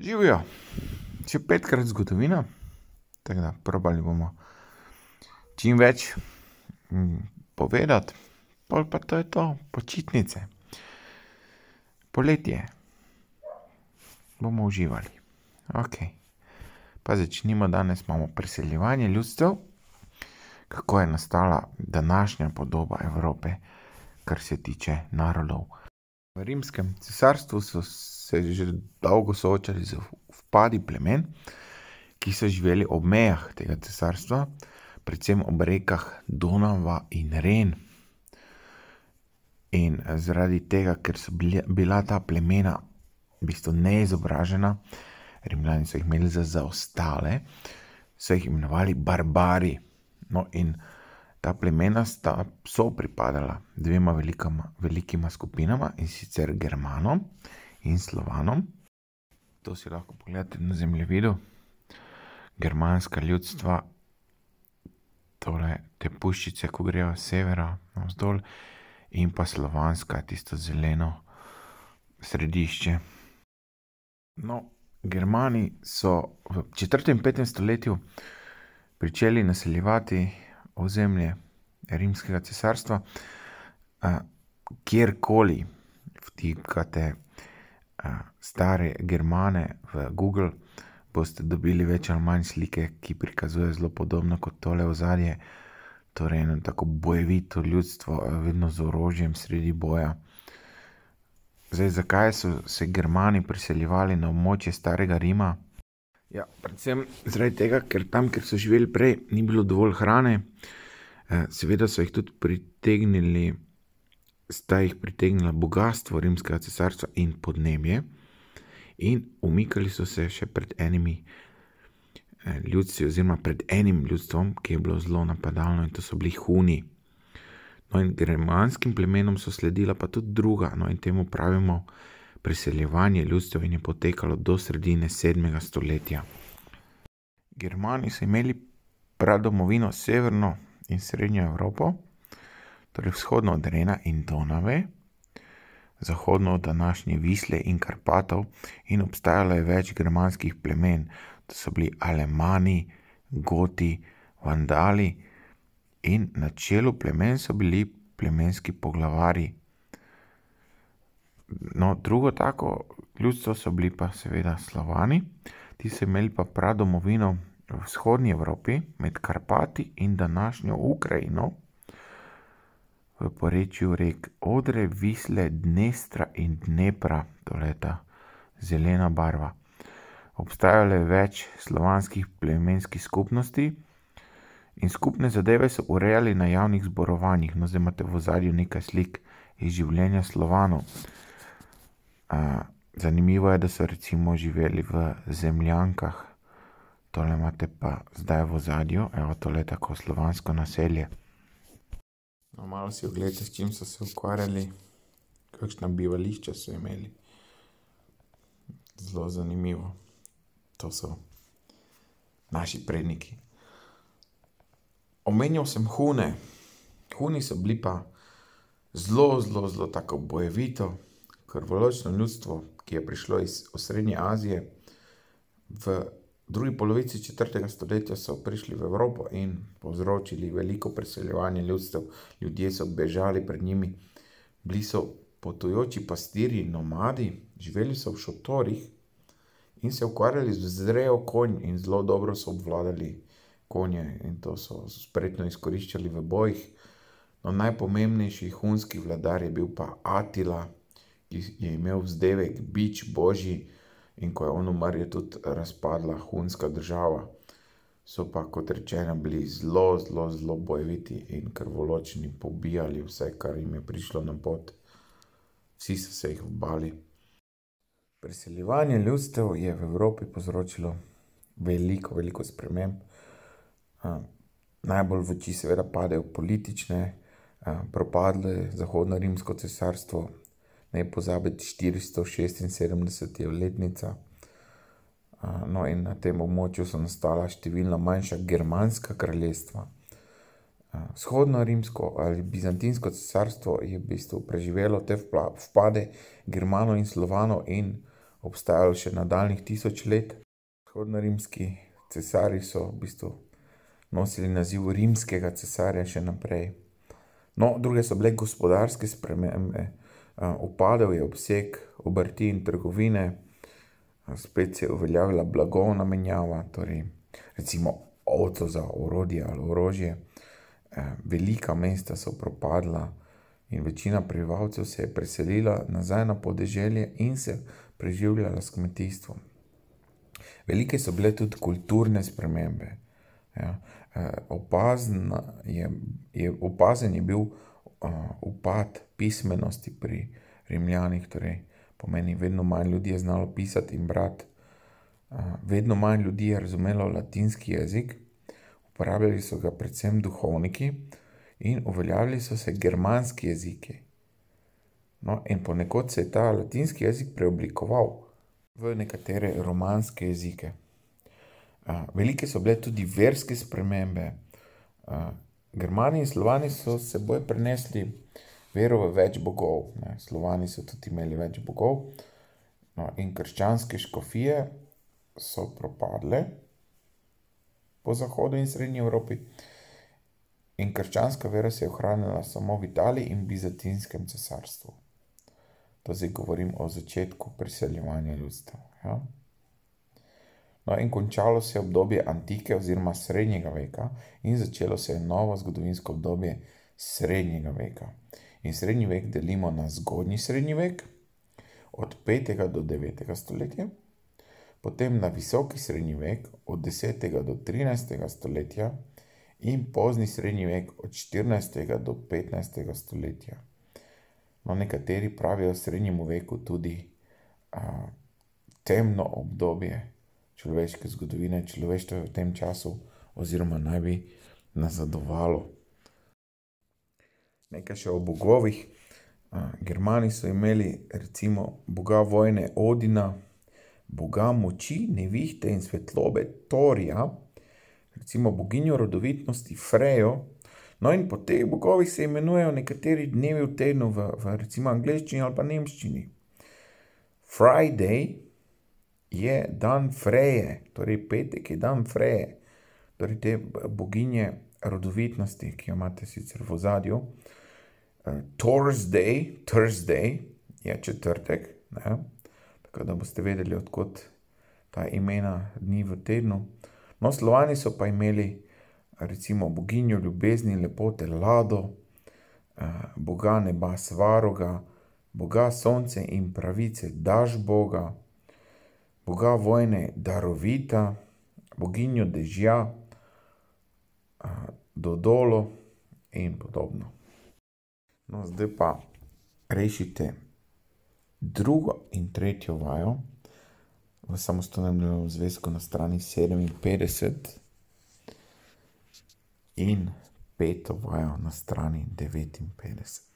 živijo, če petkrat zgodovina, tako da probali bomo čim več mm, povedati, pol pa to je to, počitnice, poletje, bomo uživali. Ok, pa začnimo danes, imamo preseljevanje ljudstev, kako je nastala današnja podoba Evrope, kar se tiče narodov. Evrope. V rimskem cesarstvu so se že dolgo soočali z upadi plemen, ki so živeli ob mejah tega cesarstva, predvsem ob rekah Donava in Ren. In eh, zaradi tega, ker so bila ta plemena v bistvu neizobražena, rimljani so jih imeli za zaostale, so jih imenovali barbari. No, in tako. Ta plemena sta, so pripadala dvema velikama, velikima skupinama in sicer Germanom in Slovanom. To si lahko pogledate na zemljevidu. Germanska ljudstva, tole, te puščice, ko grejo severa navzdol, in pa slovanska, tisto zeleno središče. No, Germani so v 4. in 5. stoletju pričeli naseljevati ozemlje rimskega cesarstva, kjerkoli vtikate stare germane v Google, boste dobili več ali manj slike, ki prikazuje zelo podobno kot tole ozadje, torej eno tako bojevito ljudstvo, vedno z orožjem sredi boja. Zdaj, zakaj so se germani priseljevali na območje starega Rima, kjerkoli, Ja, predvsem zaradi tega, ker tam, kjer so živeli prej, ni bilo dovolj hrane. Eh, seveda so jih tudi pritegnili, sta jih pritegnila bogatstvo rimskega cesarstva in podnebje, in umikali so se še pred enimi eh, ljudstvi, oziroma pred enim ljudstvom, ki je bilo zelo napadalno in to so bili huni. No, in germanskim plemenom so sledila pa tudi druga, no, in temu pravimo, da Priseljevanje ljudstva je potekalo do sredine 7. stoletja. Germani so imeli pradomovino severno in srednjo Evropo, torej vzhodno od Rena in Donave, zahodno od današnje Visle in Karpatov, in obstajalo je več germanskih plemen, to so bili Alemani, Goti, Vandali, in na čelu plemen so bili plemenski poglavari No, drugo tako ljudstvo so bili pa seveda slovani, ti so imeli pa pradomovino v vzhodnji Evropi, med Karpati in današnjo Ukrajino, v porečju rek Odre, Visle, Dnestra in Dnepra, to je ta zelena barva. Obstajale več slovanskih plemenskih skupnosti in skupne zadeve so urejali na javnih zborovanjih, no zdaj imate v zadju nekaj slik iz življenja slovanov zanimivo je, da so recimo živeli v zemljankah, tole imate pa zdaj v zadju, evo tole je tako slovansko naselje. No, malo si ogledajte, s čim so se ukvarjali, kakšna bivališča so imeli. Zelo zanimivo. To so naši predniki. Omenjal sem hune. Huni so bili pa zelo, zelo, zelo tako bojevito. Zelo, zelo, zelo tako bojevito krvoločno ljudstvo, ki je prišlo iz Srednje Azije, v drugi polovici 4. stoletja so prišli v Evropo in povzročili veliko preseljevanje ljudstev. Ljudje so bežali pred njimi, bili so potujoči pastiri, nomadi, živeli so v šotorih in se ukvarjali z zrejo konj in zelo dobro so obvladali konje in to so spretno izkoriščali v bojih. No, najpomembnejši hunski vladar je bil pa Atila, je imel vzdevek Bič Božji in ko je on umrl, je tudi razpadla hunska država. So pa, kot rečeno, bili zelo, zelo, zelo bojeviti in krvoločni, pobijali vse, kar jim je prišlo na pot. Vsi so se jih obali. Preseljevanje ljudstev je v Evropi povzročilo veliko, veliko sprememb. Najbolj v oči, seveda, padejo politične, propadle Zahodno-Rimsko cesarstvo, ne pozabiti, 476 je letnica. No, in na tem območju so nastala številna manjša germanska kraljestva. Vzhodno rimsko ali bizantinsko cesarstvo je v bistvu preživelo te vpade Germano in Slovano in obstajalo še nadaljnih tisoč let. Vzhodno rimski cesari so v bistvu nosili naziv rimskega cesarja še naprej. No, druge so bile gospodarske spremembe. Eh, upadal je obseg obrti in trgovine, eh, spet se je uveljavila blagovna menjava, torej recimo oco za orodje ali orožje. Eh, velika mesta so propadla in večina prebivalcev se je preselila nazaj na podeželje in se preživljala s kmetijstvom. Velike so bile tudi kulturne spremembe. Ja, opazen, je, je, opazen je bil uh, upad pismenosti pri Rimljanih, torej pomeni, da vedno manj ljudi je znalo pisati in brati, vedno manj ljudi je razumelo latinski jezik, uporabljali so ga predvsem duhovniki in uveljavljali so se germanski jeziki. No, in ponekod se je ta latinski jezik preoblikoval v nekatere romanske jezike. Velike so bile tudi verske spremembe. Germani in slovani so seboj prenesli uh, vero v več bogov. Ne. Slovani so tudi imeli več bogov, no, in krščanske škofije so propadle po zahodu in srednji Evropi, in krščanska vera se je ohranila samo v Italiji in Bizantinskem cesarstvu. To zdaj govorim o začetku priseljevanja ljudstva. Ja. No, in končalo se je obdobje antike oziroma srednjega veka, in začelo se je novo zgodovinsko obdobje srednjega veka. In srednji vek delimo na zgodnji srednji vek, od 5. do 9. stoletja, potem na visoki srednji vek, od 10. do 13. stoletja in pozni srednji vek, od 14. do 15. stoletja. No, nekateri pravijo srednjemu veku tudi a, temno obdobje človeške zgodovine, človeštvo v tem času oziroma naj bi nazadovalo nekaj še o bogovih. Germani so imeli recimo boga vojne Odina, boga moči, nevihte in svetlobe Torja, recimo boginjo rodovitnosti Frejo. No in po teh bogovih se imenujejo nekateri dnevi v tednu v, v recimo angliščini ali pa nemščini. Friday je dan Freje, torej petek je dan Freje, torej te boginje Freje rodovitnosti, ki jo imate sicer v zadju. Eh, Thursday, Thursday je četrtek, ne? tako da boste vedeli, odkot ta imena dni v tednu. No, slovani so pa imeli recimo boginjo ljubezni, lepote, lado, eh, boga neba, svaroga, boga sonce in pravice, daž boga, boga vojne, darovita, boginjo dežja do dolu in podobno. No, zdaj pa rešite drugo in tretjo vajo v samostalnem zvezku na strani 57 in peto vajo na strani 59.